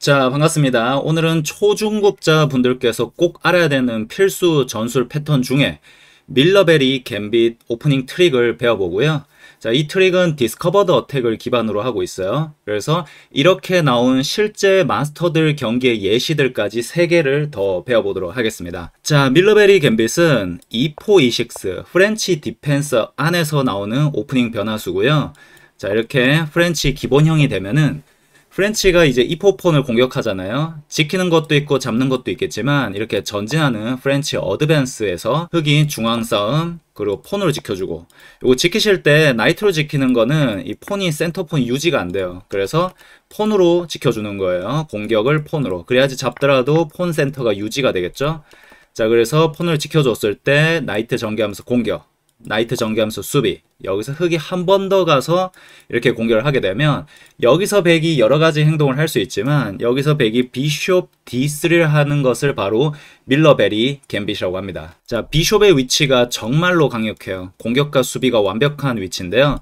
자, 반갑습니다. 오늘은 초중급자 분들께서 꼭 알아야 되는 필수 전술 패턴 중에 밀러베리 갬빗 오프닝 트릭을 배워보고요. 자, 이 트릭은 디스커버드 어택을 기반으로 하고 있어요. 그래서 이렇게 나온 실제 마스터들 경기의 예시들까지 3개를 더 배워보도록 하겠습니다. 자, 밀러베리 갬빗은 e 4 e 6 프렌치 디펜서 안에서 나오는 오프닝 변화수고요. 자, 이렇게 프렌치 기본형이 되면은 프렌치가 이제 이포폰을 공격하잖아요. 지키는 것도 있고 잡는 것도 있겠지만 이렇게 전진하는 프렌치 어드밴스에서 흑인 중앙 싸움 그리고 폰으로 지켜주고 이거 지키실 때 나이트로 지키는 거는 이 폰이 센터폰 유지가 안 돼요. 그래서 폰으로 지켜주는 거예요. 공격을 폰으로 그래야지 잡더라도 폰 센터가 유지가 되겠죠. 자 그래서 폰을 지켜줬을 때 나이트 전개하면서 공격 나이트 전개하면서 수비 여기서 흑이 한 번 더 가서 이렇게 공격을 하게 되면 여기서 백이 여러 가지 행동을 할 수 있지만 여기서 백이 비숍 D3를 하는 것을 바로 밀러베리 갬빗이라고 합니다. 자 비숍의 위치가 정말로 강력해요. 공격과 수비가 완벽한 위치인데요.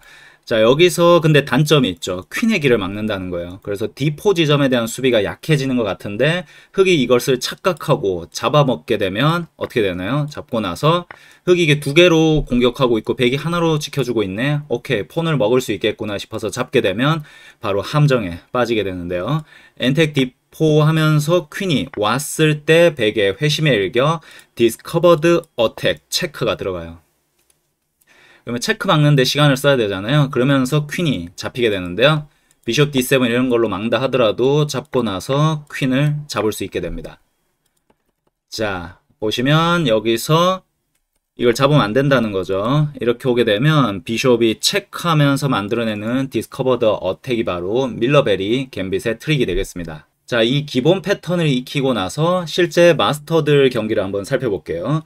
자 여기서 근데 단점이 있죠. 퀸의 길을 막는다는 거예요. 그래서 D4 지점에 대한 수비가 약해지는 것 같은데 흑이 이것을 착각하고 잡아먹게 되면 어떻게 되나요? 잡고 나서 흑이 이게 두 개로 공격하고 있고 백이 하나로 지켜주고 있네. 오케이 폰을 먹을 수 있겠구나 싶어서 잡게 되면 바로 함정에 빠지게 되는데요. 엔텍 D4 포하면서 퀸이 왔을 때 백의 회심에 일격 디스커버드 어택 체크가 들어가요. 그러면 체크 막는데 시간을 써야 되잖아요. 그러면서 퀸이 잡히게 되는데요. 비숍 D7 이런 걸로 막다 하더라도 잡고 나서 퀸을 잡을 수 있게 됩니다. 자, 보시면 여기서 이걸 잡으면 안 된다는 거죠. 이렇게 오게 되면 비숍이 체크하면서 만들어내는 디스커버드 어택이 바로 밀러베리 갬빗의 트릭이 되겠습니다. 자, 이 기본 패턴을 익히고 나서 실제 마스터들 경기를 한번 살펴볼게요.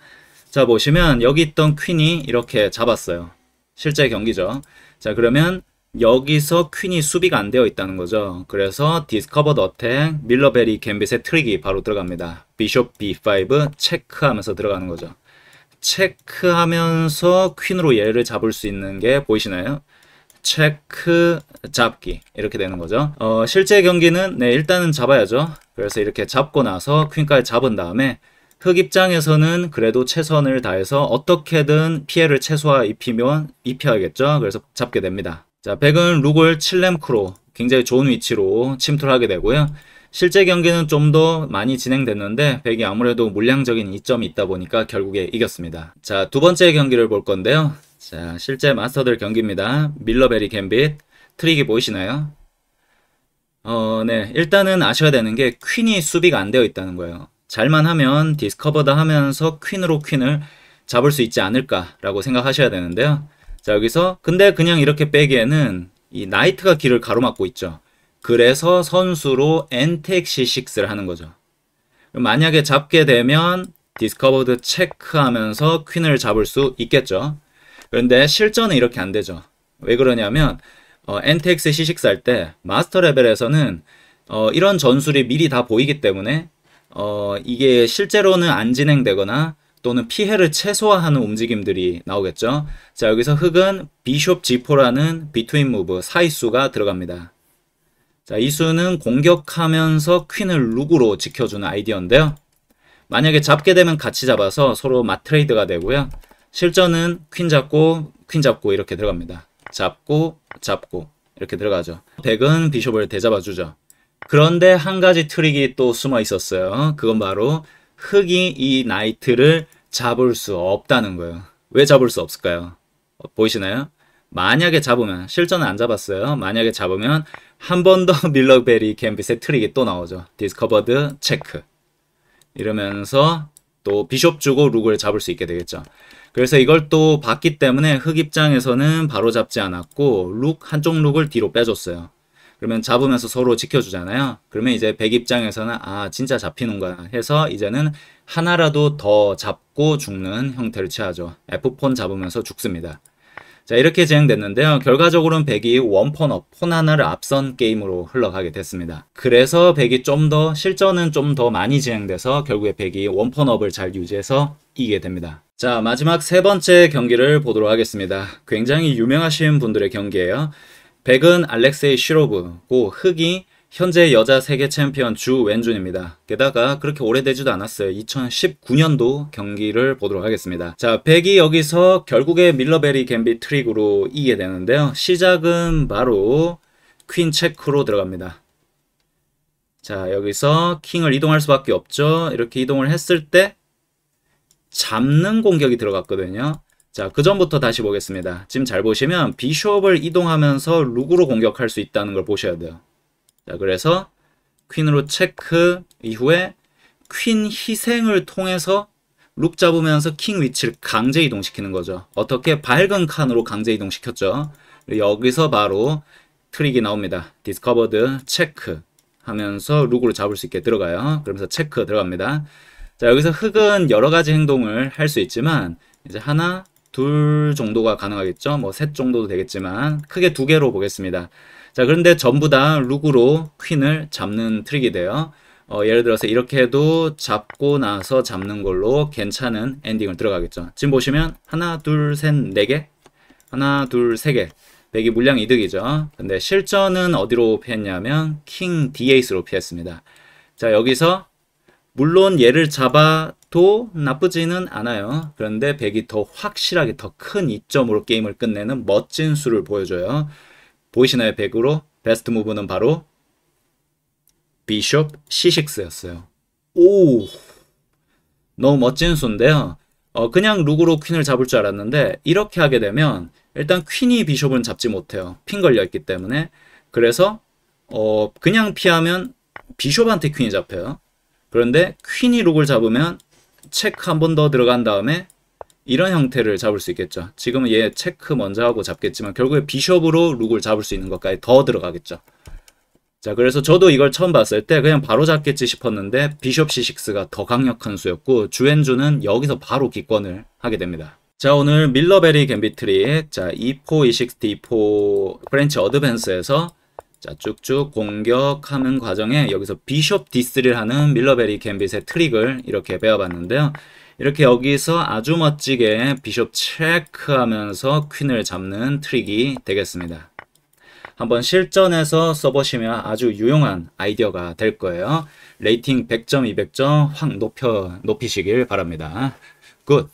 자 보시면 여기 있던 퀸이 이렇게 잡았어요. 실제 경기죠. 자 그러면 여기서 퀸이 수비가 안 되어 있다는 거죠. 그래서 디스커버드 어택, 밀러베리 갬빗의 트릭이 바로 들어갑니다. 비숍 B5 체크하면서 들어가는 거죠. 체크하면서 퀸으로 얘를 잡을 수 있는 게 보이시나요? 체크 잡기 이렇게 되는 거죠. 어, 실제 경기는 네 일단은 잡아야죠. 그래서 이렇게 잡고 나서 퀸까지 잡은 다음에 흑 입장에서는 그래도 최선을 다해서 어떻게든 피해를 최소화 입히면 입혀야겠죠. 그래서 잡게 됩니다. 자, 백은 룩을 7렘크로 굉장히 좋은 위치로 침투를 하게 되고요. 실제 경기는 좀 더 많이 진행됐는데 백이 아무래도 물량적인 이점이 있다 보니까 결국에 이겼습니다. 자, 두 번째 경기를 볼 건데요. 자, 실제 마스터들 경기입니다. 밀러베리 갬빗. 트릭이 보이시나요? 어, 네. 일단은 아셔야 되는 게 퀸이 수비가 안 되어 있다는 거예요. 잘만 하면 디스커버다 하면서 퀸으로 퀸을 잡을 수 있지 않을까라고 생각하셔야 되는데요. 자 여기서 근데 그냥 이렇게 빼기에는 이 나이트가 길을 가로막고 있죠. 그래서 선수로 엔텍 C6를 하는 거죠. 만약에 잡게 되면 디스커버드 체크하면서 퀸을 잡을 수 있겠죠. 그런데 실전은 이렇게 안 되죠. 왜 그러냐면 어, NTX C6 할 때 마스터 레벨에서는 어, 이런 전술이 미리 다 보이기 때문에 어, 이게 실제로는 안 진행되거나 또는 피해를 최소화하는 움직임들이 나오겠죠. 자, 여기서 흑은 비숍 G4라는 비트윈 무브 사이수가 들어갑니다. 자, 이 수는 공격하면서 퀸을 룩으로 지켜주는 아이디어인데요. 만약에 잡게 되면 같이 잡아서 서로 맞트레이드가 되고요. 실전은 퀸 잡고 퀸 잡고 이렇게 들어갑니다. 잡고 잡고 이렇게 들어가죠. 백은 비숍을 대잡아주죠. 그런데 한 가지 트릭이 또 숨어 있었어요. 그건 바로 흑이 이 나이트를 잡을 수 없다는 거예요. 왜 잡을 수 없을까요? 어, 보이시나요? 만약에 잡으면 실전은 안 잡았어요. 만약에 잡으면 한 번 더 밀러베리 갬빗의 트릭이 또 나오죠. 디스커버드 체크 이러면서 또 비숍 주고 룩을 잡을 수 있게 되겠죠. 그래서 이걸 또 봤기 때문에 흑 입장에서는 바로 잡지 않았고 룩 한쪽 룩을 뒤로 빼줬어요. 그러면 잡으면서 서로 지켜주잖아요. 그러면 이제 백 입장에서는 아 진짜 잡히는구나 해서 이제는 하나라도 더 잡고 죽는 형태를 취하죠. f 폰 잡으면서 죽습니다. 자 이렇게 진행됐는데요. 결과적으로는 백이 원폰 업폰 하나를 앞선 게임으로 흘러가게 됐습니다. 그래서 백이 좀 더 실전은 좀 더 많이 진행돼서 결국에 백이 원폰 업을 잘 유지해서 이기게 됩니다. 자 마지막 세 번째 경기를 보도록 하겠습니다. 굉장히 유명하신 분들의 경기예요. 백은 알렉세이 시로브고 흑이 현재 여자 세계 챔피언 주웬준입니다 게다가 그렇게 오래되지도 않았어요. 2019년도 경기를 보도록 하겠습니다. 자, 백이 여기서 결국에 밀러베리 갬비 트릭으로 이기게 되는데요. 시작은 바로 퀸 체크로 들어갑니다. 자, 여기서 킹을 이동할 수밖에 없죠. 이렇게 이동을 했을 때 잡는 공격이 들어갔거든요. 자, 그 전부터 다시 보겠습니다. 지금 잘 보시면 비숍을 이동하면서 룩으로 공격할 수 있다는 걸 보셔야 돼요. 자, 그래서 퀸으로 체크 이후에 퀸 희생을 통해서 룩 잡으면서 킹 위치를 강제 이동시키는 거죠. 어떻게 밝은 칸으로 강제 이동시켰죠. 여기서 바로 트릭이 나옵니다. 디스커버드 체크 하면서 룩으로 잡을 수 있게 들어가요. 그러면서 체크 들어갑니다. 자, 여기서 흑은 여러 가지 행동을 할 수 있지만 이제 하나, 둘 정도가 가능하겠죠. 뭐 셋 정도도 되겠지만 크게 두 개로 보겠습니다. 자 그런데 전부 다 룩으로 퀸을 잡는 트릭이 돼요. 어, 예를 들어서 이렇게 해도 잡고 나서 잡는 걸로 괜찮은 엔딩을 들어가겠죠. 지금 보시면 하나 둘 셋 네개 하나 둘 세개 백이 물량 이득이죠. 근데 실전은 어디로 피했냐면 킹 D 에이스로 피했습니다. 자 여기서 물론 얘를 잡아도 나쁘지는 않아요. 그런데 백이더 확실하게 더 큰 이점으로 게임을 끝내는 멋진 수를 보여줘요. 보이시나요? 백으로 베스트 무브는 바로 비숍 C6였어요. 오! 너무 멋진 수인데요. 어, 그냥 룩으로 퀸을 잡을 줄 알았는데 이렇게 하게 되면 일단 퀸이 비숍은 잡지 못해요. 핀 걸려있기 때문에. 그래서 어, 그냥 피하면 비숍한테 퀸이 잡혀요. 그런데 퀸이 룩을 잡으면 체크 한 번 더 들어간 다음에 이런 형태를 잡을 수 있겠죠. 지금은 얘 체크 먼저 하고 잡겠지만 결국에 비숍으로 룩을 잡을 수 있는 것까지 더 들어가겠죠. 자 그래서 저도 이걸 처음 봤을 때 그냥 바로 잡겠지 싶었는데 비숍 C6가 더 강력한 수였고 주엔주는 여기서 바로 기권을 하게 됩니다. 자 오늘 밀러베리 갬비트리 자 E4, E6, D4 프렌치 어드밴스에서 자, 쭉쭉 공격하는 과정에 여기서 비숍 디스를 하는 밀러베리 갬빗의 트릭을 이렇게 배워봤는데요. 이렇게 여기서 아주 멋지게 비숍 체크하면서 퀸을 잡는 트릭이 되겠습니다. 한번 실전에서 써보시면 아주 유용한 아이디어가 될 거예요. 레이팅 100점, 200점 확 높여, 높이시길 바랍니다. 굿!